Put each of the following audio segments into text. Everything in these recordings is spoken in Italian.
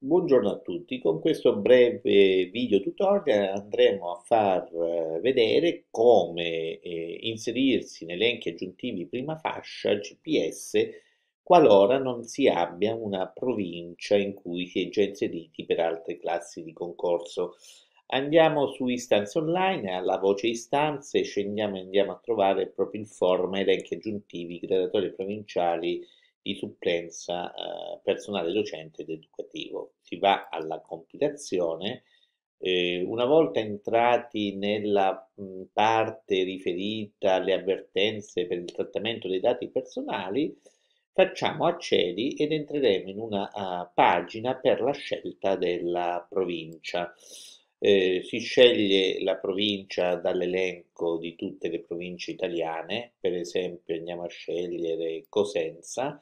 Buongiorno a tutti, con questo breve video tutorial andremo a far eh, vedere come eh, inserirsi in elenchi aggiuntivi prima fascia GPS qualora non si abbia una provincia in cui si è già inseriti per altre classi di concorso. Andiamo su istanze online, alla voce istanze, scendiamo e andiamo a trovare proprio il form elenchi aggiuntivi, graduatorie provinciali di supplenza eh, personale docente ed educativo. Si va alla compilazione. Eh, una volta entrati nella mh, parte riferita alle avvertenze per il trattamento dei dati personali, facciamo accedi ed entreremo in una uh, pagina per la scelta della provincia eh, si sceglie la provincia dall'elenco di tutte le province italiane, per esempio andiamo a scegliere Cosenza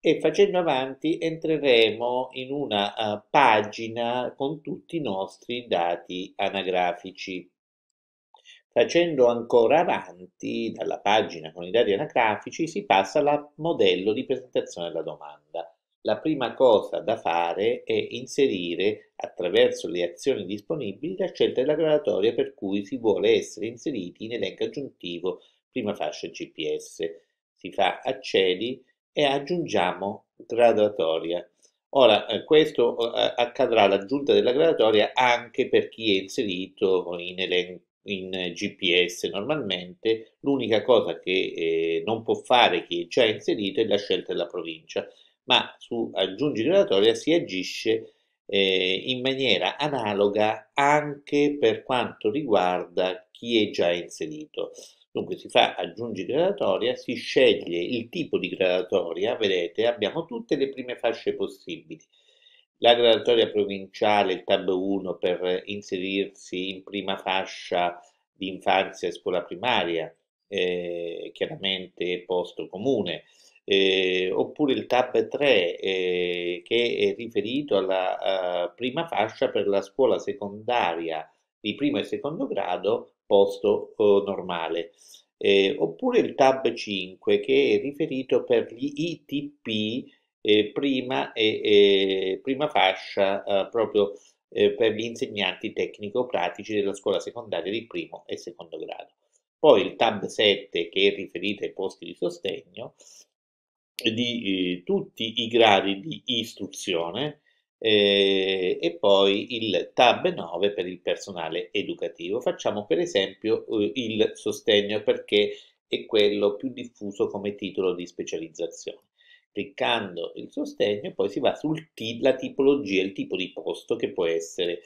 e facendo avanti entreremo in una uh, pagina con tutti i nostri dati anagrafici. Facendo ancora avanti dalla pagina con i dati anagrafici si passa al modello di presentazione della domanda la prima cosa da fare è inserire, attraverso le azioni disponibili, la scelta della graduatoria per cui si vuole essere inseriti in elenco aggiuntivo prima fascia GPS. Si fa accedi e aggiungiamo graduatoria. Ora, eh, questo eh, eh, accadrà l'aggiunta della graduatoria anche per chi è inserito in, elenco, in GPS normalmente l'unica cosa che eh, non può fare chi è già inserito è la scelta della provincia ma su aggiungi gradatoria si agisce eh, in maniera analoga anche per quanto riguarda chi è già inserito. Dunque si fa aggiungi gradatoria, si sceglie il tipo di gradatoria, vedete abbiamo tutte le prime fasce possibili. La gradatoria provinciale, il tab 1 per inserirsi in prima fascia di infanzia e scuola primaria, eh, chiaramente posto comune, eh, oppure il tab 3 eh, che è riferito alla uh, prima fascia per la scuola secondaria di primo e secondo grado posto uh, normale. Eh, oppure il tab 5 che è riferito per gli ITP eh, prima, eh, prima, fascia eh, proprio per gli insegnanti tecnico-pratici della scuola secondaria di primo e secondo grado. Poi il tab 7 che è riferito ai posti di sostegno di eh, tutti i gradi di istruzione eh, e poi il tab 9 per il personale educativo. Facciamo per esempio eh, il sostegno perché è quello più diffuso come titolo di specializzazione. Cliccando il sostegno poi si va sulla tipologia, il tipo di posto che può essere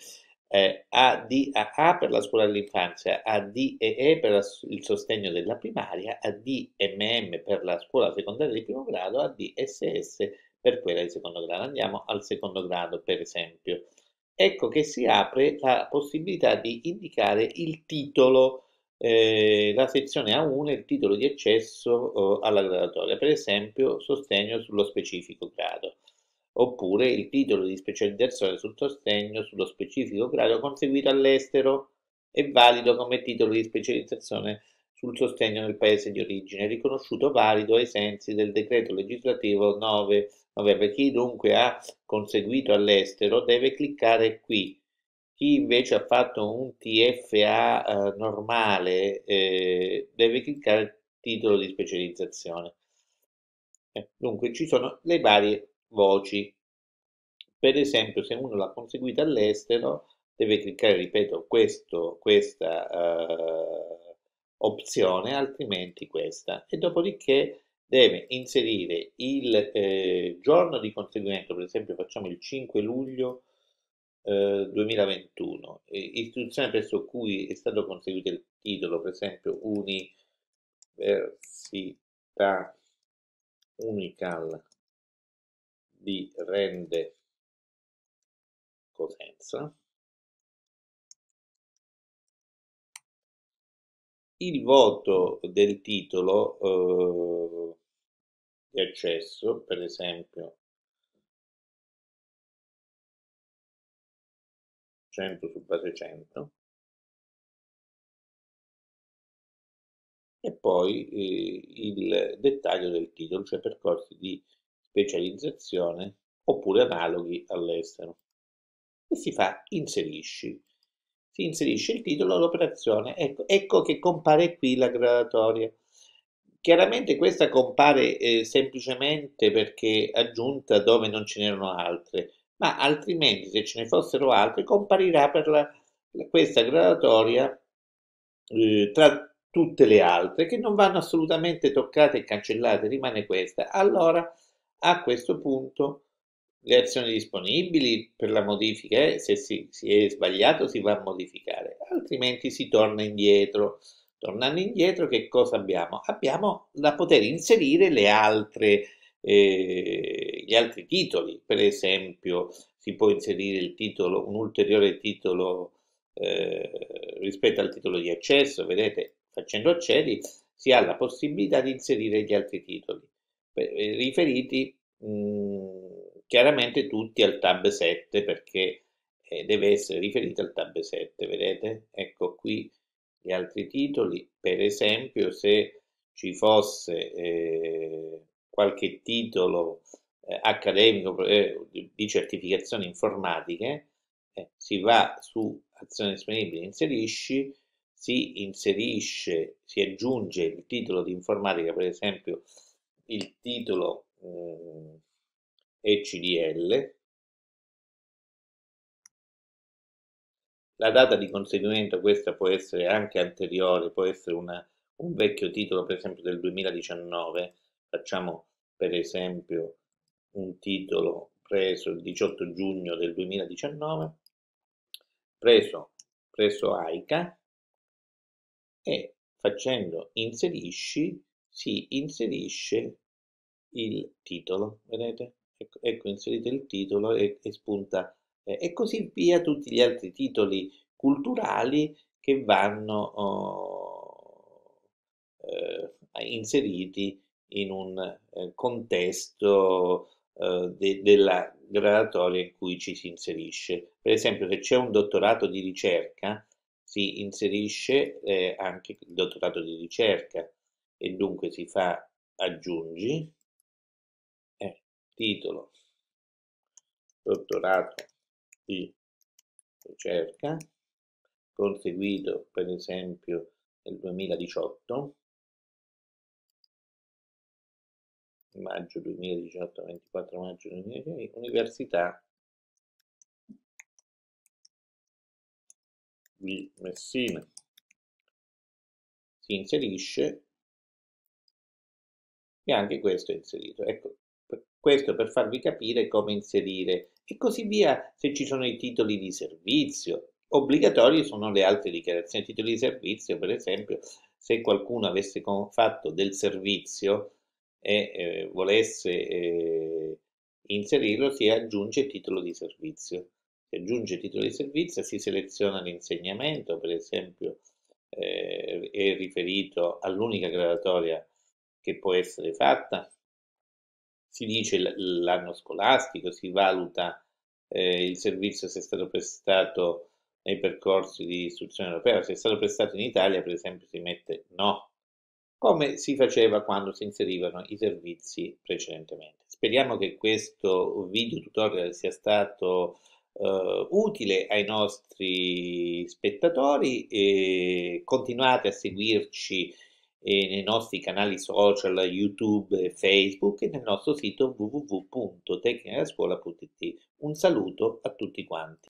eh, ADAA per la scuola dell'infanzia, ADEE per la, il sostegno della primaria, ADMM per la scuola secondaria di primo grado, ADSS per quella di secondo grado. Andiamo al secondo grado, per esempio. Ecco che si apre la possibilità di indicare il titolo, eh, la sezione A1, il titolo di accesso eh, oh, alla graduatoria, per esempio sostegno sullo specifico grado oppure il titolo di specializzazione sul sostegno sullo specifico grado conseguito all'estero è valido come titolo di specializzazione sul sostegno nel paese di origine, riconosciuto valido ai sensi del decreto legislativo 9 novembre. Chi dunque ha conseguito all'estero deve cliccare qui. Chi invece ha fatto un TFA eh, normale eh, deve cliccare titolo di specializzazione. Eh, dunque ci sono le varie voci. Per esempio, se uno l'ha conseguita all'estero, deve cliccare, ripeto, questo, questa eh, opzione, altrimenti questa. E dopodiché deve inserire il eh, giorno di conseguimento, per esempio facciamo il 5 luglio eh, 2021, istituzione presso cui è stato conseguito il titolo, per esempio Università Unical di rende Cosenza. Il voto del titolo eh, di accesso, per esempio 100 su base 100, e poi eh, il dettaglio del titolo, cioè percorsi di specializzazione oppure analoghi all'estero. E si fa inserisci. Si inserisce il titolo all'operazione. Ecco, ecco che compare qui la gradatoria. Chiaramente questa compare eh, semplicemente perché aggiunta dove non ce n'erano altre, ma altrimenti se ce ne fossero altre comparirà per la, questa gradatoria eh, tra tutte le altre che non vanno assolutamente toccate e cancellate, rimane questa. Allora a questo punto le azioni disponibili per la modifica, eh, se si, si, è sbagliato si va a modificare, altrimenti si torna indietro. Tornando indietro che cosa abbiamo? Abbiamo da poter inserire le altre, eh, gli altri titoli, per esempio si può inserire il titolo, un ulteriore titolo eh, rispetto al titolo di accesso, vedete facendo accedi si ha la possibilità di inserire gli altri titoli. Eh, riferiti mhmm, chiaramente tutti al tab 7 perché eh, deve essere riferito al tab 7, vedete? Ecco qui gli altri titoli, per esempio se ci fosse eh, qualche titolo accademico di certificazioni informatiche, si va su azione disponibile, inserisci, si inserisce, si aggiunge il titolo di informatica, per esempio il titolo eh, ECDL, la data di conseguimento, questa può essere anche anteriore, può essere una, un vecchio titolo per esempio del 2019, facciamo per esempio un titolo preso il 18 giugno del 2019, preso presso AICA e facendo inserisci si inserisce il titolo, vedete? Ecco, ecco inserite il titolo e, e spunta eh, e così via tutti gli altri titoli culturali che vanno oh, eh, inseriti in un eh, contesto eh, de, della graduatoria in cui ci si inserisce. Per esempio, se c'è un dottorato di ricerca, si inserisce eh, anche il dottorato di ricerca e dunque si fa aggiungi eh, titolo dottorato di ricerca conseguito per esempio nel 2018 maggio 2018 24 maggio 2018 università di Messina si inserisce e anche questo è inserito. Ecco, questo per farvi capire come inserire e così via se ci sono i titoli di servizio. Obbligatorie sono le altre dichiarazioni. Titoli di servizio, per esempio, se qualcuno avesse fatto del servizio e eh, volesse eh, inserirlo, si aggiunge titolo di servizio. Si aggiunge titolo di servizio, si seleziona l'insegnamento, per esempio, eh, è riferito all'unica gradatoria che può essere fatta. Si dice l'anno scolastico, si valuta eh, il servizio se è stato prestato nei percorsi di istruzione europea, se è stato prestato in Italia per esempio si mette no, come si faceva quando si inserivano i servizi precedentemente. Speriamo che questo video tutorial sia stato Uh, utile ai nostri spettatori e continuate a seguirci e nei nostri canali social YouTube, e Facebook e nel nostro sito www.tecnicascuola.it. Un saluto a tutti quanti.